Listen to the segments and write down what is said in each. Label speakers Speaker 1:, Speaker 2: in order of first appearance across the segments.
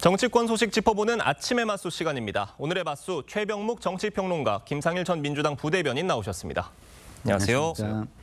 Speaker 1: 정치권 소식 짚어보는 아침의 맛수 시간입니다. 오늘의 맛수 최병묵 정치평론가 김상일 전 민주당 부대변인 나오셨습니다. 안녕하세요. 안녕하십니까.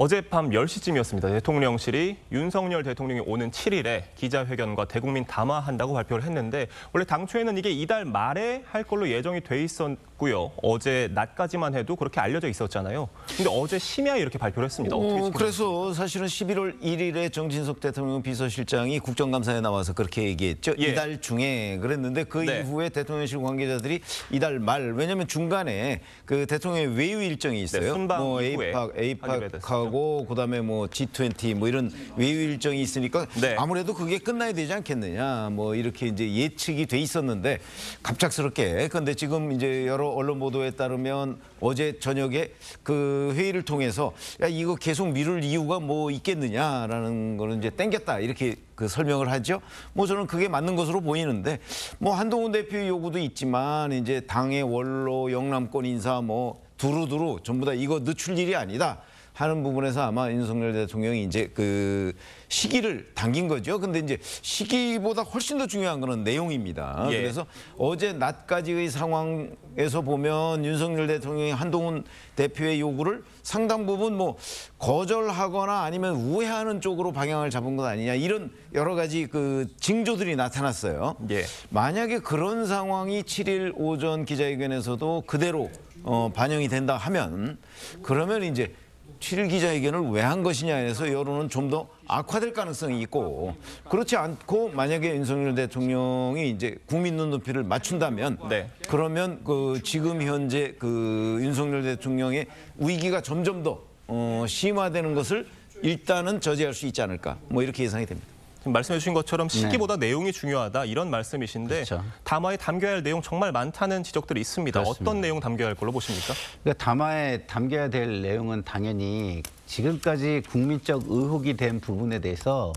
Speaker 1: 어젯밤 10시쯤이었습니다. 대통령실이 윤석열 대통령이 오는 7일에 기자회견과 대국민 담화한다고 발표를 했는데 원래 당초에는 이게 이달 말에 할 걸로 예정이 돼 있었고요. 어제 낮까지만 해도 그렇게 알려져 있었잖아요. 근데 어제 심야 이렇게 발표를 했습니다. 어,
Speaker 2: 그래서 사실은 11월 1일에 정진석 대통령 비서실장이 국정감사에 나와서 그렇게 얘기했죠. 예. 이달 중에 그랬는데 그 네. 이후에 대통령실 관계자들이 이달 말 왜냐하면 중간에 그 대통령의 외유 일정이 있어요. 네, 순방 뭐 에이팍, 에이팍하고 나고 그다음에 뭐 G20 뭐 이런 외유 일정이 있으니까 네. 아무래도 그게 끝나야 되지 않겠느냐 뭐 이렇게 이제 예측이 돼 있었는데 갑작스럽게 근데 지금 이제 여러 언론 보도에 따르면 어제 저녁에 그 회의를 통해서 야 이거 계속 미룰 이유가 뭐 있겠느냐라는 거는 이제 땡겼다 이렇게 그 설명을 하죠. 뭐 저는 그게 맞는 것으로 보이는데 뭐 한동훈 대표의 요구도 있지만 이제 당의 원로 영남권 인사 뭐 두루두루 전부 다 이거 늦출 일이 아니다. 하는 부분에서 아마 윤석열 대통령이 이제 그 시기를 당긴 거죠. 근데 이제 시기보다 훨씬 더 중요한 거는 내용입니다. 예. 그래서 어제 낮까지의 상황에서 보면 윤석열 대통령이 한동훈 대표의 요구를 상당 부분 뭐 거절하거나 아니면 우회하는 쪽으로 방향을 잡은 것 아니냐 이런 여러 가지 그 징조들이 나타났어요. 예. 만약에 그런 상황이 7일 오전 기자회견에서도 그대로 어, 반영이 된다 하면 그러면 이제 7일 기자회견을 왜 한 것이냐에서 여론은 좀 더 악화될 가능성이 있고 그렇지 않고 만약에 윤석열 대통령이 이제 국민 눈높이를 맞춘다면 네. 그러면 그 지금 현재 그 윤석열 대통령의 위기가 점점 더 어, 심화되는 것을 일단은 저지할 수 있지 않을까 뭐 이렇게 예상이 됩니다. 말씀해 주신 것처럼 네. 시기보다 네.
Speaker 1: 내용이 중요하다 이런 말씀이신데 그렇죠. 담화에 담겨야 할 내용 정말 많다는 지적들이 있습니다. 그렇습니다.
Speaker 3: 어떤 내용 담겨야 할 걸로 보십니까? 그러니까 담화에 담겨야 될 내용은 당연히 지금까지 국민적 의혹이 된 부분에 대해서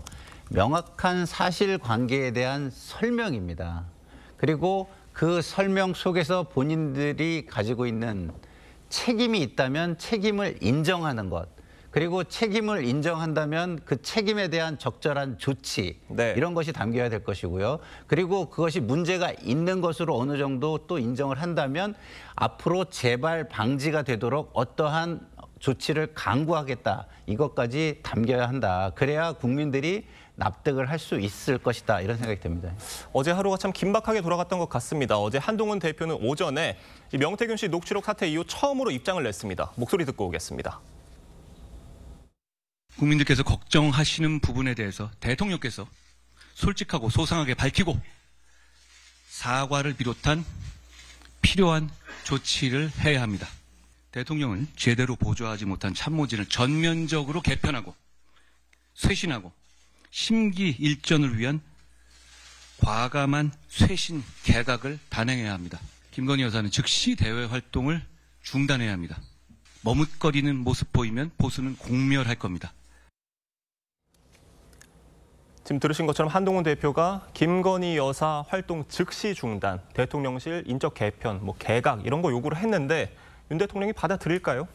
Speaker 3: 명확한 사실관계에 대한 설명입니다. 그리고 그 설명 속에서 본인들이 가지고 있는 책임이 있다면 책임을 인정하는 것. 그리고 책임을 인정한다면 그 책임에 대한 적절한 조치 네. 이런 것이 담겨야 될 것이고요. 그리고 그것이 문제가 있는 것으로 어느 정도 또 인정을 한다면 앞으로 재발 방지가 되도록 어떠한 조치를 강구하겠다. 이것까지 담겨야 한다. 그래야 국민들이 납득을 할 수 있을 것이다. 이런 생각이 듭니다. 어제
Speaker 1: 하루가 참 긴박하게 돌아갔던 것 같습니다. 어제 한동훈 대표는 오전에 명태균 씨 녹취록 사태 이후 처음으로 입장을 냈습니다. 목소리 듣고 오겠습니다. 국민들께서 걱정하시는 부분에 대해서 대통령께서 솔직하고 소상하게 밝히고 사과를 비롯한 필요한 조치를 해야 합니다. 대통령은 제대로 보조하지 못한 참모진을 전면적으로 개편하고 쇄신하고 심기일전을 위한 과감한 쇄신 개각을 단행해야 합니다. 김건희 여사는 즉시 대외 활동을 중단해야 합니다. 머뭇거리는 모습 보이면 보수는 공멸할 겁니다. 지금 들으신 것처럼 한동훈 대표가 김건희 여사 활동 즉시 중단, 대통령실 인적 개편, 뭐 개각 이런 거
Speaker 2: 요구를 했는데 윤 대통령이 받아들일까요?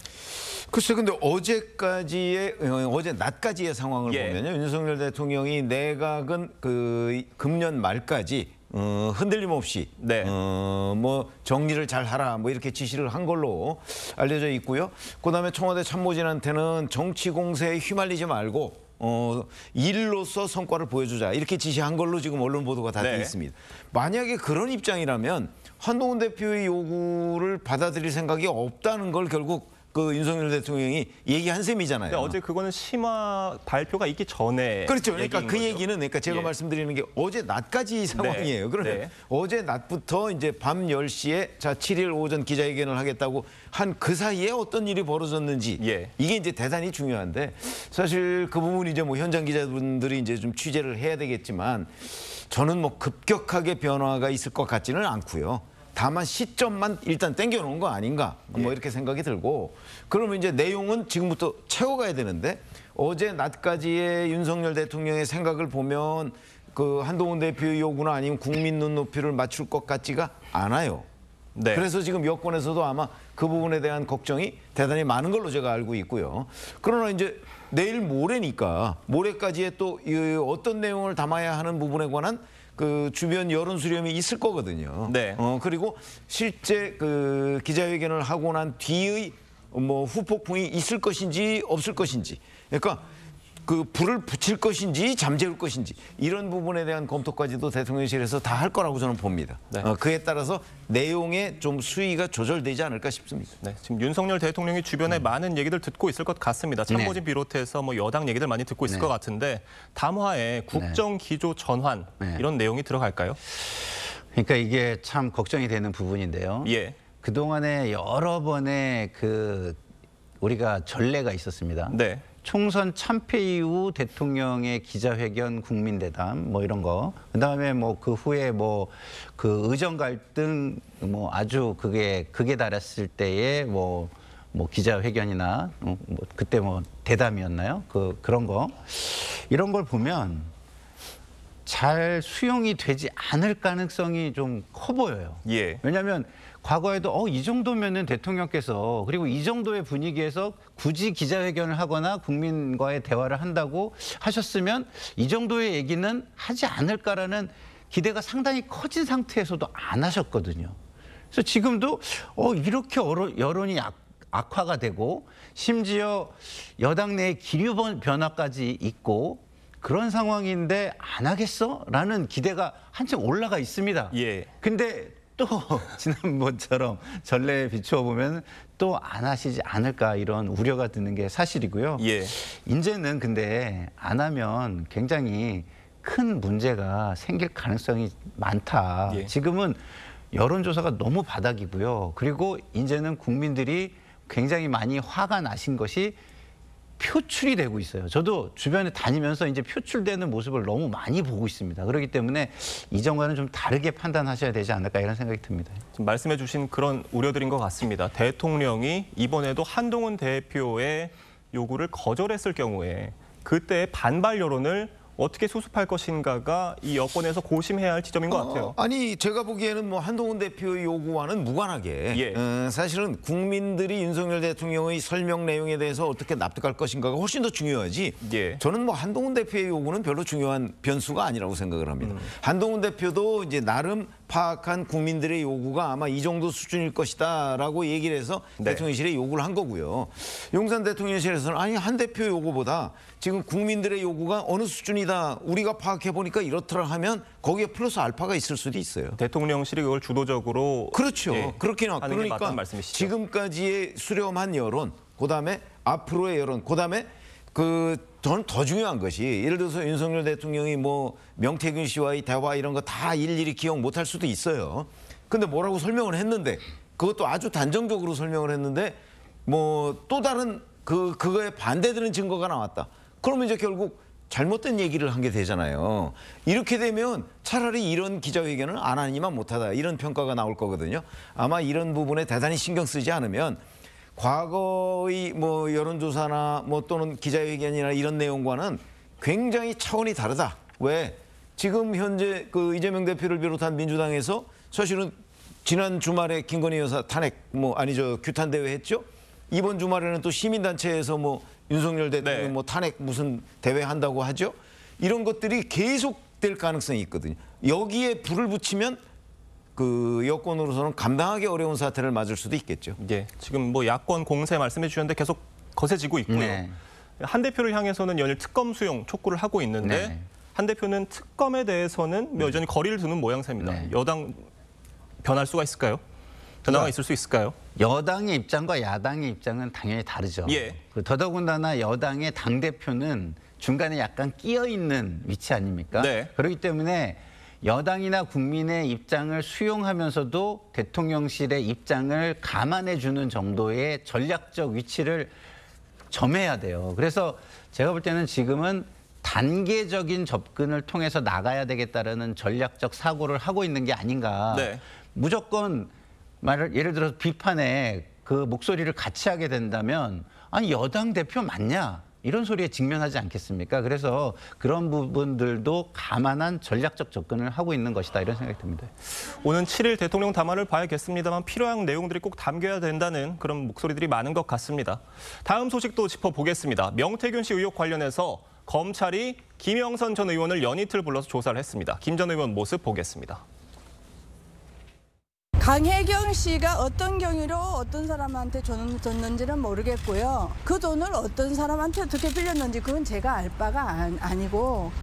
Speaker 2: 글쎄 근데 어제까지의 어, 어제 낮까지의 상황을 예. 보면요. 윤석열 대통령이 내각은 그 금년 말까지 어, 흔들림 없이 네. 어, 뭐 정리를 잘 하라 뭐 이렇게 지시를 한 걸로 알려져 있고요. 그다음에 청와대 참모진한테는 정치 공세에 휘말리지 말고 어, 일로서 성과를 보여주자 이렇게 지시한 걸로 지금 언론 보도가 다돼 네. 있습니다. 만약에 그런 입장이라면 한동훈 대표의 요구를 받아들일 생각이 없다는 걸 결국 그 윤석열 대통령이 얘기한 셈이잖아요. 근데 어제
Speaker 1: 그거는 심화
Speaker 2: 발표가 있기 전에 그렇죠. 그러니까 그 거죠. 얘기는 그러니까 제가 예. 말씀드리는 게 어제 낮까지 네. 상황이에요. 네. 그러면 네. 어제 낮부터 이제 밤 10시에 자 7일 오전 기자회견을 하겠다고 한 그 사이에 어떤 일이 벌어졌는지 예. 이게 이제 대단히 중요한데 사실 그 부분 이제 뭐 현장 기자분들이 이제 좀 취재를 해야 되겠지만 저는 뭐 급격하게 변화가 있을 것 같지는 않고요. 다만 시점만 일단 땡겨놓은 거 아닌가 뭐 예. 이렇게 생각이 들고 그러면 이제 내용은 지금부터 채워가야 되는데 어제 낮까지의 윤석열 대통령의 생각을 보면 그 한동훈 대표의 요구나 아니면 국민 눈높이를 맞출 것 같지가 않아요. 네. 그래서 지금 여권에서도 아마 그 부분에 대한 걱정이 대단히 많은 걸로 제가 알고 있고요. 그러나 이제 내일 모레니까 모레까지의 또 어떤 내용을 담아야 하는 부분에 관한 그 주변 여론 수렴이 있을 거거든요. 네. 어, 그리고 실제 그 기자회견을 하고 난 뒤의 뭐 후폭풍이 있을 것인지 없을 것인지. 그러니까 그 불을 붙일 것인지 잠재울 것인지 이런 부분에 대한 검토까지도 대통령실에서 다 할 거라고 저는 봅니다. 네. 어, 그에 따라서 내용의 좀 수위가 조절되지 않을까 싶습니다. 네, 지금 윤석열 대통령이 주변에 음. 많은 얘기들 듣고 있을 것 같습니다. 참모진 네.
Speaker 1: 비롯해서 뭐 여당 얘기들 많이 듣고 있을 네. 것 같은데 담화에 국정 네. 기조 전환 네. 이런
Speaker 3: 내용이 들어갈까요? 그러니까 이게 참 걱정이 되는 부분인데요. 예. 그동안에 여러 번의 그 우리가 전례가 있었습니다. 네. 총선 참패 이후 대통령의 기자회견, 국민대담 뭐 이런 거. 그다음에 뭐 그 후에 뭐 그 의정 갈등 뭐 아주 그게 그게 달았을 때에 뭐. 뭐 기자회견이나 어, 뭐 그때 뭐 대담이었나요? 그 그런 거 이런 걸 보면 잘 수용이 되지 않을 가능성이 좀 커 보여요. 예. 왜냐하면 과거에도 어, 이 정도면은 대통령께서 그리고 이 정도의 분위기에서 굳이 기자회견을 하거나 국민과의 대화를 한다고 하셨으면 이 정도의 얘기는 하지 않을까라는 기대가 상당히 커진 상태에서도 안 하셨거든요. 그래서 지금도 어, 이렇게 여론이 약, 악화가 되고 심지어 여당 내에 기류 변화까지 있고 그런 상황인데 안 하겠어? 라는 기대가 한층 올라가 있습니다. 예. 근데 또 지난번처럼 전례에 비추어 보면 또 안 하시지 않을까 이런 우려가 드는 게 사실이고요. 예. 이제는 근데 안 하면 굉장히 큰 문제가 생길 가능성이 많다. 예. 지금은 여론조사가 너무 바닥이고요. 그리고 이제는 국민들이 굉장히 많이 화가 나신 것이 표출이 되고 있어요. 저도 주변에 다니면서 이제 표출되는 모습을 너무 많이 보고 있습니다. 그렇기 때문에 이전과는 좀 다르게 판단하셔야 되지 않을까 이런 생각이 듭니다. 지금
Speaker 1: 말씀해 주신 그런 우려들인 것 같습니다. 대통령이 이번에도 한동훈 대표의 요구를 거절했을 경우에 그때 반발 여론을 어떻게 수습할 것인가가 이 여권에서
Speaker 2: 고심해야 할
Speaker 1: 지점인 것 어, 같아요. 어,
Speaker 2: 아니 제가 보기에는 뭐 한동훈 대표의 요구와는 무관하게 예. 어, 사실은 국민들이 윤석열 대통령의 설명 내용에 대해서 어떻게 납득할 것인가가 훨씬 더 중요하지. 예. 저는 뭐 한동훈 대표의 요구는 별로 중요한 변수가 아니라고 생각을 합니다. 음. 한동훈 대표도 이제 나름 파악한 국민들의 요구가 아마 이 정도 수준일 것이다라고 얘기를 해서 네. 대통령실에 요구를 한 거고요. 용산 대통령실에서는 아니 한 대표 요구보다 지금 국민들의 요구가 어느 수준이다 우리가 파악해보니까 이렇더라 하면 거기에 플러스 알파가 있을 수도 있어요. 대통령실이 그걸 주도적으로 그렇죠. 예, 그렇게나 그러니까 지금까지의 수렴한 여론, 그다음에 앞으로의 여론, 그다음에 그 저는 더 중요한 것이 예를 들어서 윤석열 대통령이 뭐 명태균 씨와의 대화 이런 거 다 일일이 기억 못할 수도 있어요. 근데 뭐라고 설명을 했는데 그것도 아주 단정적으로 설명을 했는데 뭐 또 다른 그 그거에 반대되는 증거가 나왔다. 그러면 이제 결국 잘못된 얘기를 한 게 되잖아요. 이렇게 되면 차라리 이런 기자회견을 안 하니만 못하다 이런 평가가 나올 거거든요. 아마 이런 부분에 대단히 신경 쓰지 않으면 과거의 뭐 여론조사나 뭐 또는 기자회견이나 이런 내용과는 굉장히 차원이 다르다. 왜? 지금 현재 그 이재명 대표를 비롯한 민주당에서 사실은 지난 주말에 김건희 여사 탄핵 뭐 아니죠 규탄 대회 했죠. 이번 주말에는 또 시민단체에서 뭐 윤석열 대통령 네. 뭐 탄핵 무슨 대회 한다고 하죠. 이런 것들이 계속될 가능성이 있거든요. 여기에 불을 붙이면 그 여권으로서는 감당하기 어려운 사태를 맞을 수도
Speaker 1: 있겠죠. 예. 지금 뭐 야권 공세 말씀해 주셨는데 계속 거세지고 있고요. 네. 한 대표를 향해서는 연일 특검 수용 촉구를 하고 있는데 네. 한 대표는 특검에 대해서는 뭐 네. 여전히
Speaker 3: 거리를 두는 모양새입니다. 네. 여당 변할 수가 있을까요? 변화가 네. 있을 수 있을까요? 여당의 입장과 야당의 입장은 당연히 다르죠. 예. 더더군다나 여당의 당 대표는 중간에 약간 끼어 있는 위치 아닙니까? 네. 그렇기 때문에 여당이나 국민의 입장을 수용하면서도 대통령실의 입장을 감안해 주는 정도의 전략적 위치를 점해야 돼요. 그래서 제가 볼 때는 지금은 단계적인 접근을 통해서 나가야 되겠다라는 전략적 사고를 하고 있는 게 아닌가. 네. 무조건 말을 예를 들어서 비판에 그 목소리를 같이 하게 된다면 아니 여당 대표 맞냐? 이런 소리에 직면하지 않겠습니까? 그래서 그런 부분들도 감안한 전략적 접근을 하고 있는 것이다 이런 생각이 듭니다.
Speaker 1: 오는 7일 대통령 담화를 봐야겠습니다만 필요한 내용들이 꼭 담겨야 된다는 그런 목소리들이 많은 것 같습니다. 다음 소식도 짚어보겠습니다. 명태균 씨 의혹 관련해서 검찰이 김영선 전 의원을 연이틀 불러서 조사를 했습니다. 김 전 의원 모습 보겠습니다. 강혜경 씨가 어떤 경위로 어떤 사람한테 줬는지는 모르겠고요. 그 돈을 어떤 사람한테 어떻게 빌렸는지 그건 제가 알 바가 아니고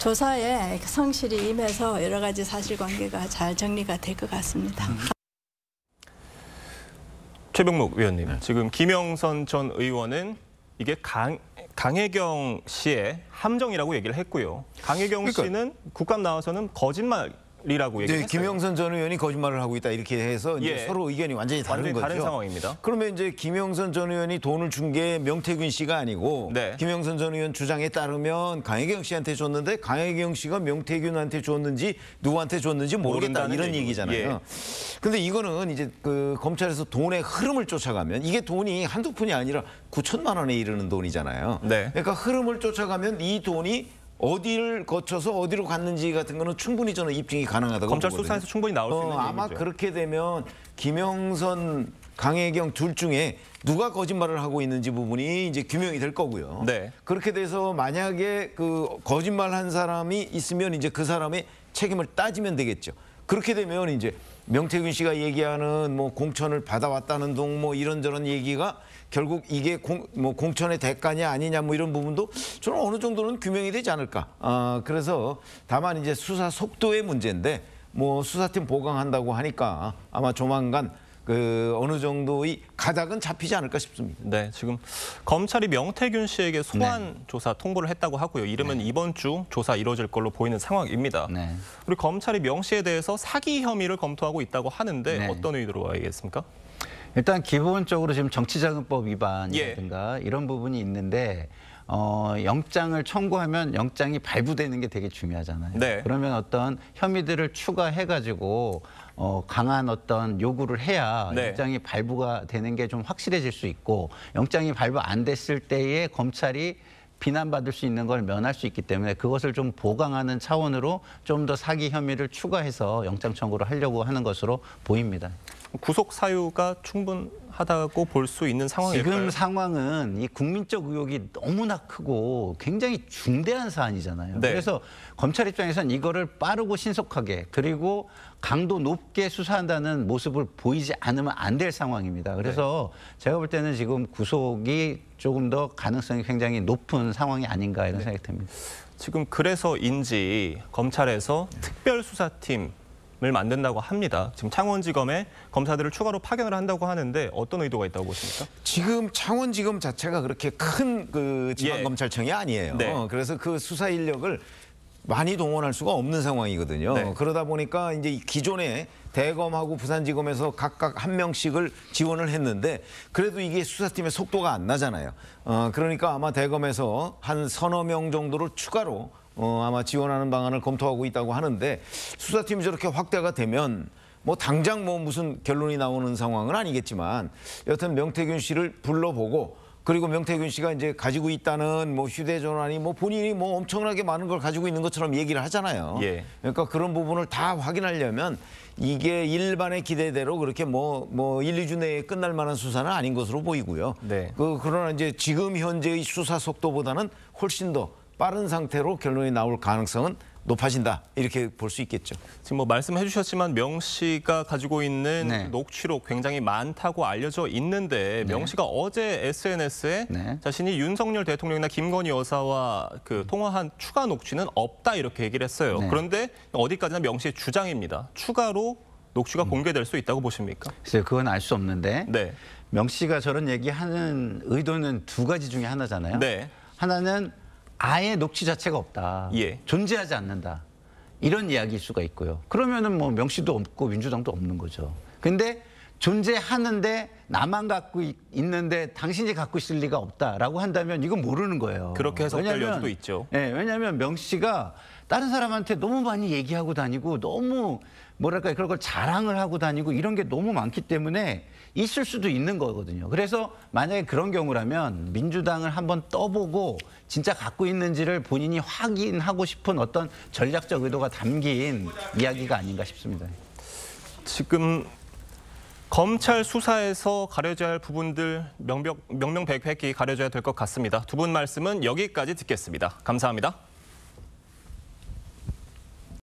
Speaker 1: 조사에 성실히 임해서 여러 가지 사실관계가 잘 정리가 될 것 같습니다. 음. 최병목 위원님, 네. 지금 김영선 전 의원은 이게 강, 강혜경 씨의 함정이라고 얘기를 했고요. 강혜경 그러니까. 씨는 국감 나와서는
Speaker 2: 거짓말 거짓이라고얘기했 김영선 전 의원이 거짓말을 하고 있다 이렇게 해서 예. 서로 의견이 완전히 다른 완전히 거죠. 다른 상황입니다. 그러면 이제 김영선 전 의원이 돈을 준 게 명태균 씨가 아니고 네. 김영선 전 의원 주장에 따르면 강혜경 씨한테 줬는데 강혜경 씨가 명태균한테 줬는지 누구한테 줬는지 모르겠다 이런 얘기잖아요. 예. 근데 이거는 이제 그 검찰에서 돈의 흐름을 쫓아가면 이게 돈이 한두 푼이 아니라 9천만 원에 이르는 돈이잖아요. 네. 그러니까 흐름을 쫓아가면 이 돈이 어디를 거쳐서 어디로 갔는지 같은 거는 충분히 저는 입증이 가능하다고 검찰 보거든요. 수사에서 충분히 나올 수 있는 어, 아마 얘기죠. 그렇게 되면 김영선, 강혜경 둘 중에 누가 거짓말을 하고 있는지 부분이 이제 규명이 될 거고요. 네. 그렇게 돼서 만약에 그 거짓말 한 사람이 있으면 이제 그 사람의 책임을 따지면 되겠죠. 그렇게 되면 이제 명태균 씨가 얘기하는 뭐 공천을 받아왔다는 동뭐 이런저런 얘기가 결국 이게 공, 뭐 공천의 대가냐 아니냐 뭐 이런 부분도 저는 어느 정도는 규명이 되지 않을까. 아, 그래서 다만 이제 수사 속도의 문제인데 뭐 수사팀 보강한다고 하니까 아마 조만간 그 어느 정도의 가닥은 잡히지 않을까 싶습니다. 네, 지금 검찰이 명태균 씨에게
Speaker 1: 소환 네. 조사 통보를 했다고 하고요. 이름은 네. 이번 주 조사 이루어질 걸로 보이는 상황입니다. 네. 그리고 검찰이 명 씨에 대해서 사기 혐의를 검토하고 있다고 하는데 네. 어떤 의도로 와겠습니까
Speaker 3: 일단 기본적으로 지금 정치자금법 위반이라든가 예. 이런 부분이 있는데 어, 영장을 청구하면 영장이 발부되는 게 되게 중요하잖아요. 네. 그러면 어떤 혐의들을 추가해가지고 어, 강한 어떤 요구를 해야 네. 영장이 발부가 되는 게 좀 확실해질 수 있고 영장이 발부 안 됐을 때에 검찰이 비난받을 수 있는 걸 면할 수 있기 때문에 그것을 좀 보강하는 차원으로 좀 더 사기 혐의를 추가해서 영장 청구를 하려고 하는 것으로 보입니다. 구속 사유가 충분하다고 볼 수 있는 상황일까요? 지금 상황은 이 국민적 의혹이 너무나 크고 굉장히 중대한 사안이잖아요. 네. 그래서 검찰 입장에선 이거를 빠르고 신속하게 그리고 강도 높게 수사한다는 모습을 보이지 않으면 안 될 상황입니다. 그래서 네. 제가 볼 때는 지금 구속이 조금 더 가능성이 굉장히 높은 상황이 아닌가 이런 네. 생각이 듭니다.
Speaker 1: 지금 그래서인지 검찰에서 네. 특별수사팀 만든다고 합니다. 지금 창원지검에 검사들을 추가로 파견을 한다고
Speaker 2: 하는데 어떤 의도가 있다고 보십니까? 지금 창원지검 자체가 그렇게 큰 그 지방검찰청이 예. 아니에요. 네. 어, 그래서 그 수사 인력을 많이 동원할 수가 없는 상황이거든요. 네. 그러다 보니까 이제 기존에 대검하고 부산지검에서 각각 한 명씩을 지원을 했는데 그래도 이게 수사팀의 속도가 안 나잖아요. 어, 그러니까 아마 대검에서 한 서너 명 정도를 추가로 어, 아마 지원하는 방안을 검토하고 있다고 하는데 수사팀이 저렇게 확대가 되면 뭐 당장 뭐 무슨 결론이 나오는 상황은 아니겠지만 여튼 명태균 씨를 불러보고 그리고 명태균 씨가 이제 가지고 있다는 뭐 휴대전화니 뭐 본인이 뭐 엄청나게 많은 걸 가지고 있는 것처럼 얘기를 하잖아요. 예. 그러니까 그런 부분을 다 확인하려면 이게 일반의 기대대로 그렇게 뭐, 뭐 1, 2주 내에 끝날 만한 수사는 아닌 것으로 보이고요. 네. 그, 그러나 이제 지금 현재의 수사 속도보다는 훨씬 더 빠른 상태로 결론이 나올 가능성은 높아진다 이렇게 볼 수 있겠죠. 지금 뭐 말씀해 주셨지만 명 씨가 가지고 있는 네. 녹취록 굉장히
Speaker 1: 많다고 알려져 있는데 네. 명 씨가 어제 SNS에 네. 자신이 윤석열 대통령이나 김건희 여사와 그 통화한 추가 녹취는 없다 이렇게 얘기를 했어요. 네. 그런데 어디까지나 명 씨의 주장입니다. 추가로 녹취가 음. 공개될 수 있다고 보십니까?
Speaker 3: 글쎄요, 그건 알 수 없는데 네. 명 씨가 저런 얘기하는 의도는 두 가지 중에 하나잖아요. 네. 하나는 아예 녹취 자체가 없다. 예. 존재하지 않는다. 이런 이야기일 수가 있고요. 그러면은 뭐 명시도 없고 민주당도 없는 거죠. 근데 존재하는데 나만 갖고 있는데 당신이 갖고 있을 리가 없다라고 한다면 이건 모르는 거예요. 그렇게 해석될 여지도 있죠. 예, 왜냐하면 명 씨가 다른 사람한테 너무 많이 얘기하고 다니고 너무 뭐랄까 그런 걸 자랑을 하고 다니고 이런 게 너무 많기 때문에 있을 수도 있는 거거든요. 그래서 만약에 그런 경우라면 민주당을 한번 떠보고 진짜 갖고 있는지를 본인이 확인하고 싶은 어떤 전략적 의도가 담긴 이야기가 아닌가 싶습니다. 지금 검찰
Speaker 1: 수사에서 가려져야 할 부분들 명명, 명명백백히 가려져야 될 것 같습니다. 두 분 말씀은 여기까지 듣겠습니다. 감사합니다.